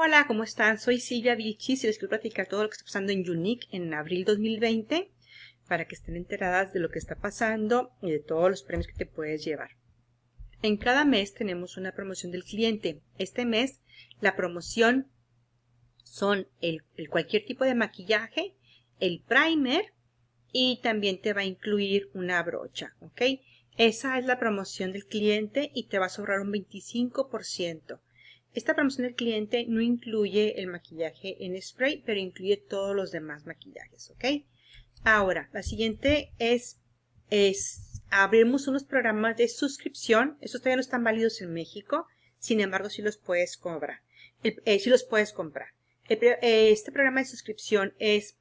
Hola, ¿cómo están? Soy Silvia Vilchis y les quiero platicar todo lo que está pasando en Unique en abril 2020 para que estén enteradas de lo que está pasando y de todos los premios que te puedes llevar. En cada mes tenemos una promoción del cliente. Este mes la promoción son cualquier tipo de maquillaje, el primer y también te va a incluir una brocha, Esa es la promoción del cliente y te va a sobrar un 25%. Esta promoción del cliente no incluye el maquillaje en spray, pero incluye todos los demás maquillajes, ¿ok? Ahora, la siguiente es, abrimos unos programas de suscripción. Estos todavía no están válidos en México, sin embargo, sí los puedes cobrar. Eh, sí los puedes comprar. Eh, este programa de suscripción es,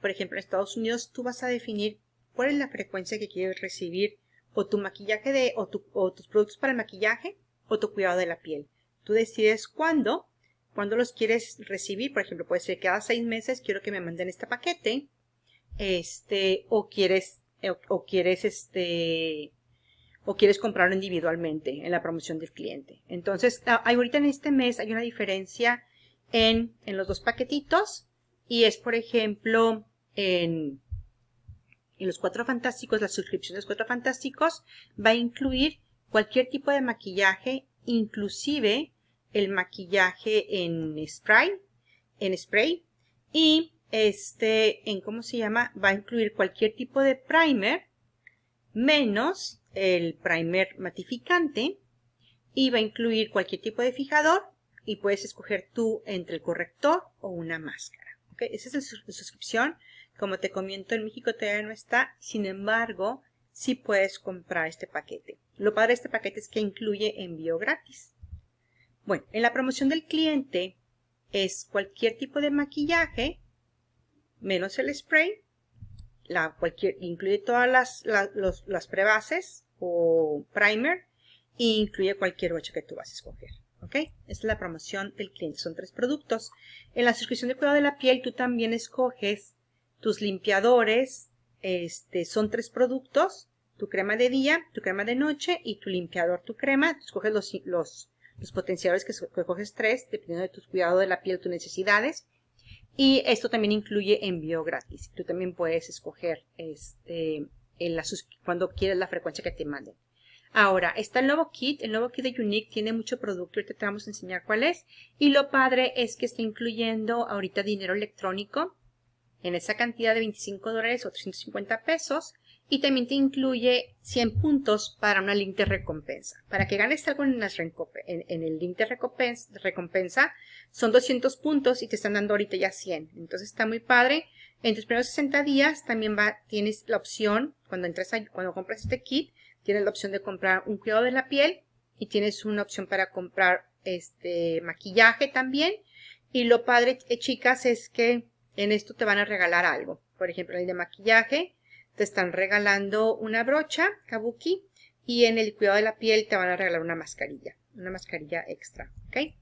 por ejemplo, en Estados Unidos tú vas a definir cuál es la frecuencia que quieres recibir o tu maquillaje de, o tus productos para el maquillaje o tu cuidado de la piel. Tú decides cuándo, cuándo los quieres recibir. Por ejemplo, puede ser que cada seis meses quiero que me manden este paquete. Este, o quieres, eh, o, quieres este, o quieres comprarlo individualmente en la promoción del cliente. Entonces, ah, ahorita en este mes hay una diferencia en, los dos paquetitos y es, por ejemplo, en, en los cuatro fantásticos, la suscripción de los cuatro fantásticos va a incluir cualquier tipo de maquillaje inclusive el maquillaje en spray, en spray y este, en cómo se llama, va a incluir cualquier tipo de primer menos el primer matificante y va a incluir cualquier tipo de fijador y puedes escoger tú entre el corrector o una máscara. Esa es la suscripción. Como te comento, en México todavía no está. Sin embargo, si puedes comprar este paquete. Lo padre de este paquete es que incluye envío gratis. Bueno, en la promoción del cliente es cualquier tipo de maquillaje, menos el spray, la cualquier, incluye todas las, las prebases o primer, e incluye cualquier ocho que tú vas a escoger. ¿Ok? Esta es la promoción del cliente. Son tres productos. En la suscripción de cuidado de la piel, tú también escoges tus limpiadores. Este, son tres productos tu crema de día, tu crema de noche y tu limpiador, tu crema. Escoges los, los, los potenciadores que, escoges tres, dependiendo de tus cuidados de la piel, tus necesidades. Y esto también incluye envío gratis. Tú también puedes escoger este, en cuando quieres la frecuencia que te manden. Ahora, está el nuevo kit. El nuevo kit de Unique tiene mucho producto. Ahorita te vamos a enseñar cuál es. Y lo padre es que está incluyendo ahorita dinero electrónico en esa cantidad de 25 dólares o 350 pesos y también te incluye 100 puntos para una link de recompensa. Para que ganes algo en, el link de recompensa, son 200 puntos y te están dando ahorita ya 100. Entonces está muy padre. En tus primeros 60 días también tienes la opción, cuando, entras cuando compras este kit, tienes la opción de comprar un cuidado de la piel y tienes una opción para comprar este maquillaje también. Y lo padre, eh, chicas, es que en esto te van a regalar algo. Por ejemplo, el de maquillaje te están regalando una brocha kabuki y en el cuidado de la piel te van a regalar una mascarilla, una mascarilla extra, ¿ok?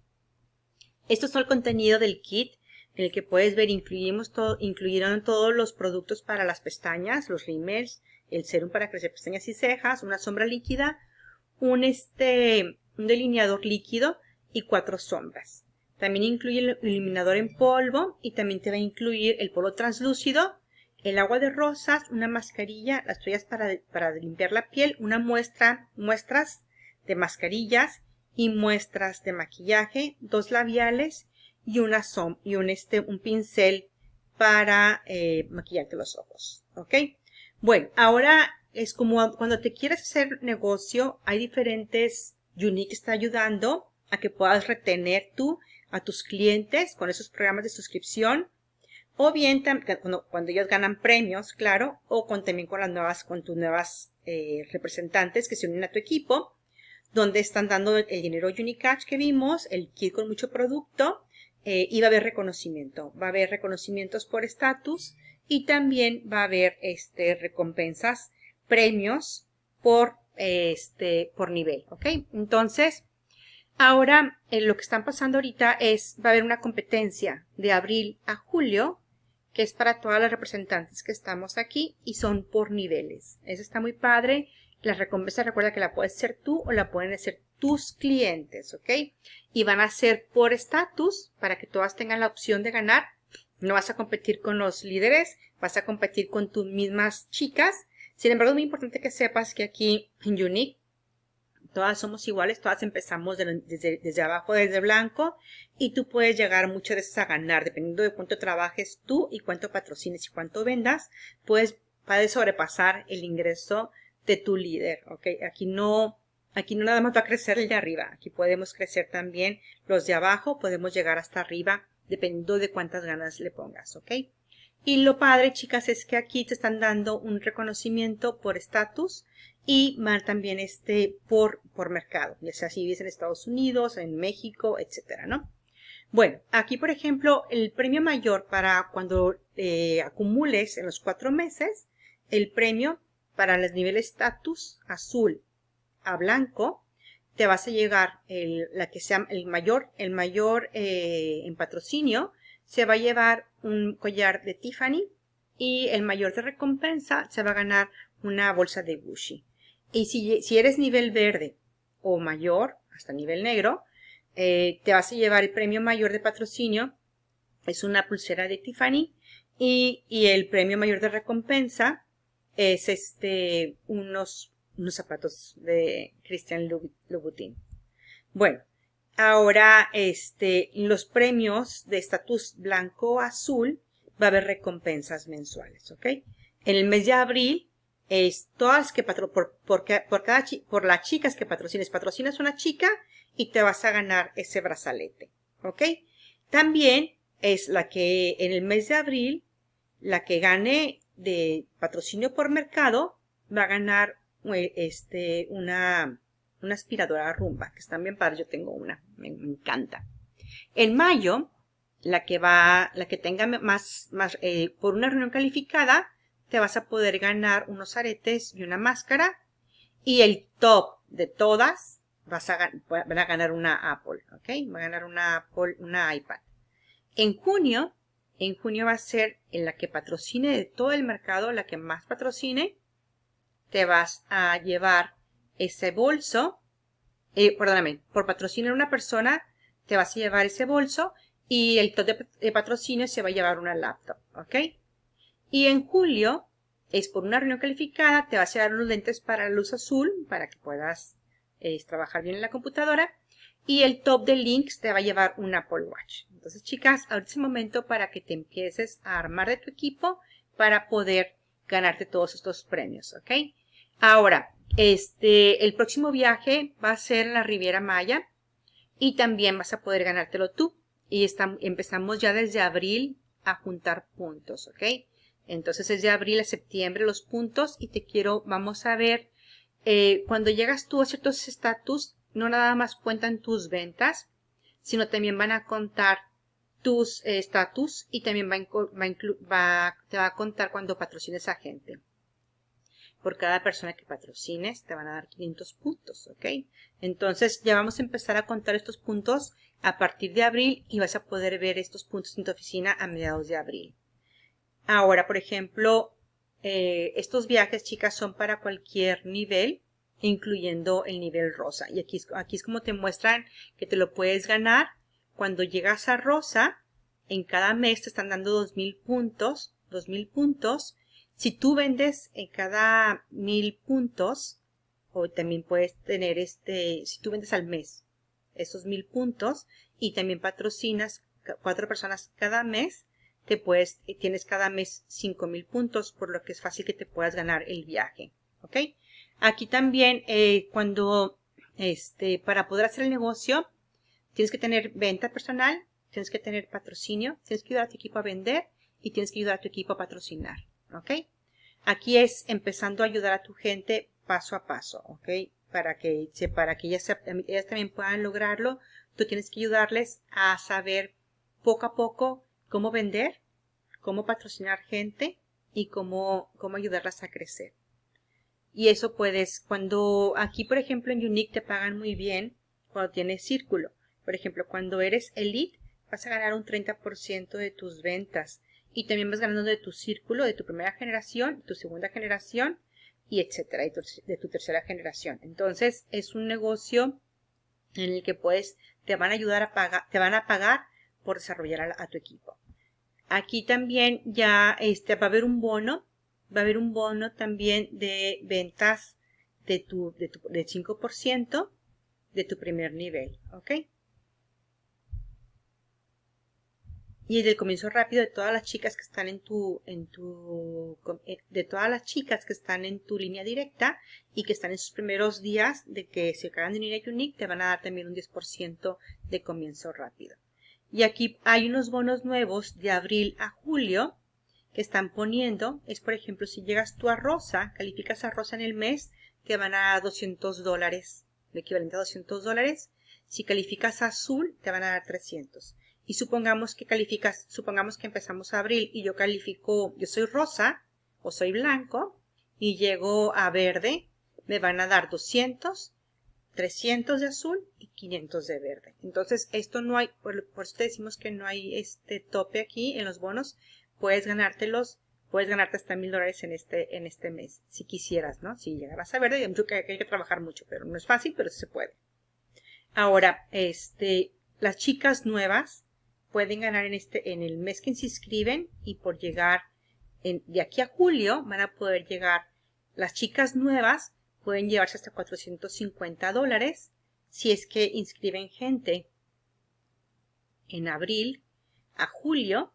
Esto es todo el contenido del kit en el que puedes ver, incluimos todo, incluyeron todos los productos para las pestañas, los rímels, el serum para crecer pestañas y cejas, una sombra líquida, un, este, un delineador líquido y cuatro sombras. También incluye el iluminador en polvo y también te va a incluir el polvo translúcido el agua de rosas, una mascarilla, las tuyas para, limpiar la piel, una muestra, muestras de mascarillas y muestras de maquillaje, dos labiales y una som y un, este, un pincel para eh, maquillarte los ojos, ¿ok? Bueno, ahora es como cuando te quieres hacer negocio, hay diferentes, Unique está ayudando a que puedas retener tú a tus clientes con esos programas de suscripción o bien cuando, ellos ganan premios, claro, o con, también con las nuevas, con tus nuevas eh, representantes que se unen a tu equipo, donde están dando el, dinero Unicash que vimos, el kit con mucho producto, eh, y va a haber reconocimiento. Va a haber reconocimientos por estatus y también va a haber este, recompensas, premios por, este, por nivel, Entonces, ahora eh, lo que están pasando ahorita es, va a haber una competencia de abril a julio que es para todas las representantes que estamos aquí y son por niveles. Eso está muy padre. La recompensa recuerda que la puedes hacer tú o la pueden hacer tus clientes, ¿ok? Y van a ser por estatus para que todas tengan la opción de ganar. No vas a competir con los líderes, vas a competir con tus mismas chicas. Sin embargo, es muy importante que sepas que aquí en Unique todas somos iguales, todas empezamos desde, abajo, desde blanco, y tú puedes llegar muchas veces a ganar, dependiendo de cuánto trabajes tú y cuánto patrocines y cuánto vendas, puedes, puedes sobrepasar el ingreso de tu líder, ¿ok? Aquí no, aquí no nada más va a crecer el de arriba, aquí podemos crecer también los de abajo, podemos llegar hasta arriba, dependiendo de cuántas ganas le pongas, ¿ok? Y lo padre, chicas, es que aquí te están dando un reconocimiento por estatus y más también este por, por mercado, ya sea si vives en Estados Unidos, en México, etcétera, ¿no? Bueno, aquí por ejemplo, el premio mayor para cuando eh, acumules en los cuatro meses, el premio para los niveles status azul a blanco, te vas a llegar el, la que sea el mayor, el mayor eh, en patrocinio, se va a llevar un collar de Tiffany y el mayor de recompensa se va a ganar una bolsa de Gucci. Y si, si eres nivel verde o mayor, hasta nivel negro, eh, te vas a llevar el premio mayor de patrocinio, es una pulsera de Tiffany, y, y el premio mayor de recompensa es este unos, unos zapatos de Christian Louboutin. Bueno, ahora este, los premios de estatus blanco-azul va a haber recompensas mensuales, ¿ok? En el mes de abril es todas que por, por, por, cada por las chicas que patrocines, patrocinas una chica y te vas a ganar ese brazalete, ¿ok? También es la que en el mes de abril, la que gane de patrocinio por mercado, va a ganar eh, este, una, una aspiradora rumba, que es también padre. yo tengo una, me, encanta. En mayo, la que va, la que tenga más, más eh, por una reunión calificada, te vas a poder ganar unos aretes y una máscara. Y el top de todas vas a, van a ganar una Apple, ¿ok? Va a ganar una Apple, una iPad. En junio, en junio va a ser en la que patrocine de todo el mercado, la que más patrocine, te vas a llevar ese bolso, eh, perdóname, por patrocinar una persona, te vas a llevar ese bolso y el top de, de patrocinio se va a llevar una laptop, ¿ok? Y en julio es por una reunión calificada, te vas a dar unos lentes para luz azul para que puedas trabajar bien en la computadora. Y el top de links te va a llevar un Apple Watch. Entonces, chicas, ahorita es el momento para que te empieces a armar de tu equipo para poder ganarte todos estos premios, ¿ok? Ahora, este, el próximo viaje va a ser la Riviera Maya y también vas a poder ganártelo tú. Y empezamos ya desde abril a juntar puntos, ¿ok? Entonces es de abril a septiembre los puntos y te quiero, vamos a ver, eh, cuando llegas tú a ciertos estatus, no nada más cuentan tus ventas, sino también van a contar tus estatus y también va, te va a contar cuando patrocines a gente. Por cada persona que patrocines te van a dar 500 puntos, ¿ok? Entonces ya vamos a empezar a contar estos puntos a partir de abril y vas a poder ver estos puntos en tu oficina a mediados de abril. Ahora, por ejemplo, eh, estos viajes, chicas, son para cualquier nivel, incluyendo el nivel rosa. Y aquí, aquí es como te muestran que te lo puedes ganar. Cuando llegas a rosa, en cada mes te están dando 2.000 puntos, 2.000 puntos. Si tú vendes en cada 1.000 puntos, o también puedes tener este, si tú vendes al mes, esos 1.000 puntos, y también patrocinas cuatro personas cada mes, pues tienes cada mes 5.000 puntos, por lo que es fácil que te puedas ganar el viaje. ¿Ok? Aquí también, eh, cuando, este, para poder hacer el negocio, tienes que tener venta personal, tienes que tener patrocinio, tienes que ayudar a tu equipo a vender y tienes que ayudar a tu equipo a patrocinar. ¿Ok? Aquí es empezando a ayudar a tu gente paso a paso, ¿ok? Para que, para que ellas, ellas también puedan lograrlo, tú tienes que ayudarles a saber poco a poco cómo vender, cómo patrocinar gente y cómo, cómo ayudarlas a crecer. Y eso puedes, cuando aquí, por ejemplo, en Unique te pagan muy bien cuando tienes círculo. Por ejemplo, cuando eres elite, vas a ganar un 30% de tus ventas. Y también vas ganando de tu círculo, de tu primera generación, tu segunda generación, y etcétera, y de tu tercera generación. Entonces, es un negocio en el que puedes, te van a ayudar a pagar, te van a pagar por desarrollar a tu equipo. Aquí también ya este, va a haber un bono, va a haber un bono también de ventas de tu, de 5% de tu primer nivel, ¿ok? Y el del comienzo rápido de todas las chicas que están en tu, en tu, eh, de todas las chicas que están en tu línea directa y que están en sus primeros días de que se acaban de unir a Unique, te van a dar también un 10% de comienzo rápido. Y aquí hay unos bonos nuevos de abril a julio que están poniendo. Es, por ejemplo, si llegas tú a Rosa, calificas a Rosa en el mes, te van a dar 200 dólares, lo equivalente a 200 dólares. Si calificas a Azul, te van a dar 300. Y supongamos que calificas, supongamos que empezamos a abril y yo califico, yo soy rosa o soy blanco y llego a verde, me van a dar 200 300 de azul y 500 de verde. Entonces, esto no hay, por, eso decimos que no hay este tope aquí en los bonos. Puedes ganártelos, puedes ganarte hasta mil dólares en este, en este mes, si quisieras, ¿no? Si llegaras a verde, yo creo que hay que trabajar mucho, pero no es fácil, pero se puede. Ahora, este, las chicas nuevas pueden ganar en este, en el mes que se inscriben y por llegar de aquí a julio van a poder llegar las chicas nuevas pueden llevarse hasta 450 dólares si es que inscriben gente. En abril a julio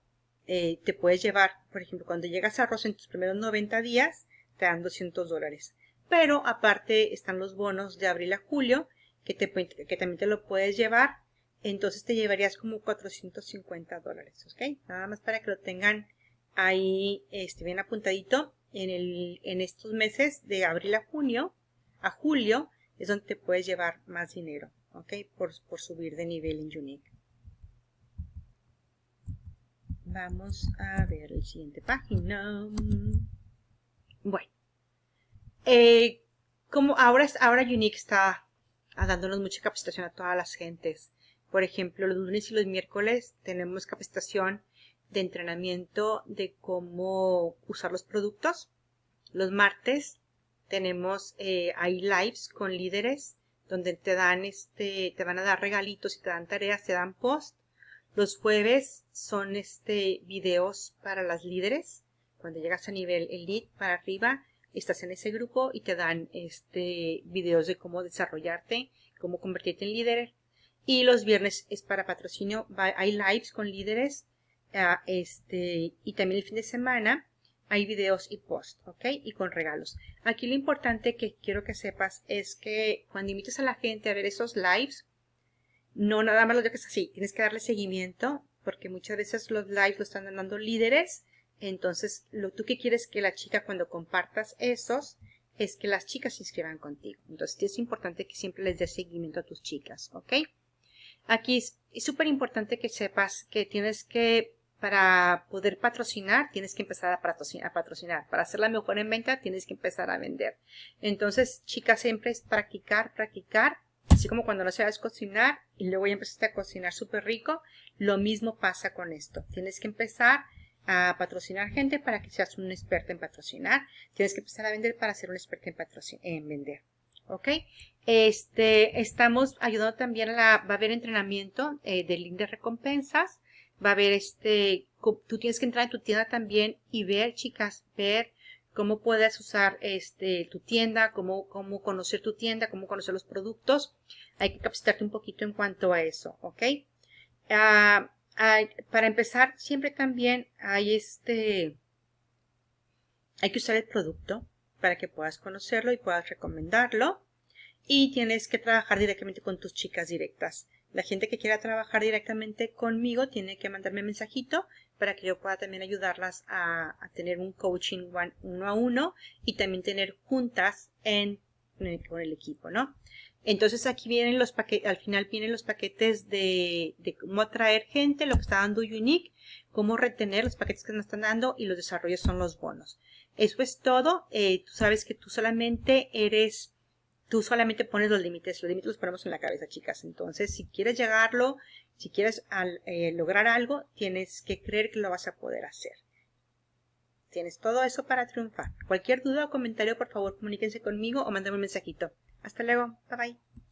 eh, te puedes llevar, por ejemplo, cuando llegas a Ross en tus primeros 90 días, te dan 200 dólares. Pero aparte están los bonos de abril a julio, que, te, que también te lo puedes llevar. Entonces te llevarías como 450 dólares, ¿ok? Nada más para que lo tengan ahí este, bien apuntadito en, estos meses de abril a junio, a julio, es donde te puedes llevar más dinero, ¿ok? Por, subir de nivel en Unique. Vamos a ver la siguiente página. Bueno. Eh, como ahora, ahora Unique está dándonos mucha capacitación a todas las gentes. Por ejemplo, los lunes y los miércoles tenemos capacitación de entrenamiento de cómo usar los productos. Los martes tenemos eh, hay lives con líderes donde te dan este, te van a dar regalitos y te dan tareas, te dan post. Los jueves son este videos para las líderes. Cuando llegas a nivel elite para arriba, estás en ese grupo y te dan este videos de cómo desarrollarte, cómo convertirte en líder. Y los viernes es para patrocinio, hay lives con líderes este, y también el fin de semana hay videos y posts, ¿ok? Y con regalos. Aquí lo importante que quiero que sepas es que cuando invites a la gente a ver esos lives, no nada más lo es así, tienes que darle seguimiento, porque muchas veces los lives lo están dando líderes, entonces lo tú que quieres que la chica cuando compartas esos, es que las chicas se inscriban contigo. Entonces es importante que siempre les des seguimiento a tus chicas, ¿ok? Aquí es súper importante que sepas que tienes que para poder patrocinar, tienes que empezar a patrocinar, Para ser la mejor en venta, tienes que empezar a vender. Entonces, chicas, siempre es practicar, practicar. Así como cuando no sabes cocinar y luego ya empezaste a cocinar súper rico, lo mismo pasa con esto. Tienes que empezar a patrocinar gente para que seas un experto en patrocinar. Tienes que empezar a vender para ser un experto en, en vender. ¿Ok? Este, estamos ayudando también a la, va a haber entrenamiento eh, del link de recompensas va a haber este, tú tienes que entrar en tu tienda también y ver, chicas, ver cómo puedes usar este, tu tienda, cómo, cómo conocer tu tienda, cómo conocer los productos. Hay que capacitarte un poquito en cuanto a eso, ¿ok? Ah, para empezar, siempre también hay este, hay que usar el producto para que puedas conocerlo y puedas recomendarlo. Y tienes que trabajar directamente con tus chicas directas. La gente que quiera trabajar directamente conmigo tiene que mandarme mensajito para que yo pueda también ayudarlas a, tener un coaching one, uno a uno y también tener juntas en, con el equipo, ¿no? Entonces aquí vienen los paquetes, al final vienen los paquetes de, cómo atraer gente, lo que está dando Unique, cómo retener los paquetes que nos están dando y los desarrollos son los bonos. Eso es todo. Eh, tú sabes que tú solamente eres tú solamente pones los límites, los límites los ponemos en la cabeza, chicas. Entonces, si quieres llegarlo, si quieres eh, lograr algo, tienes que creer que lo vas a poder hacer. Tienes todo eso para triunfar. Cualquier duda o comentario, por favor, comuníquense conmigo o mándame un mensajito. Hasta luego. Bye bye.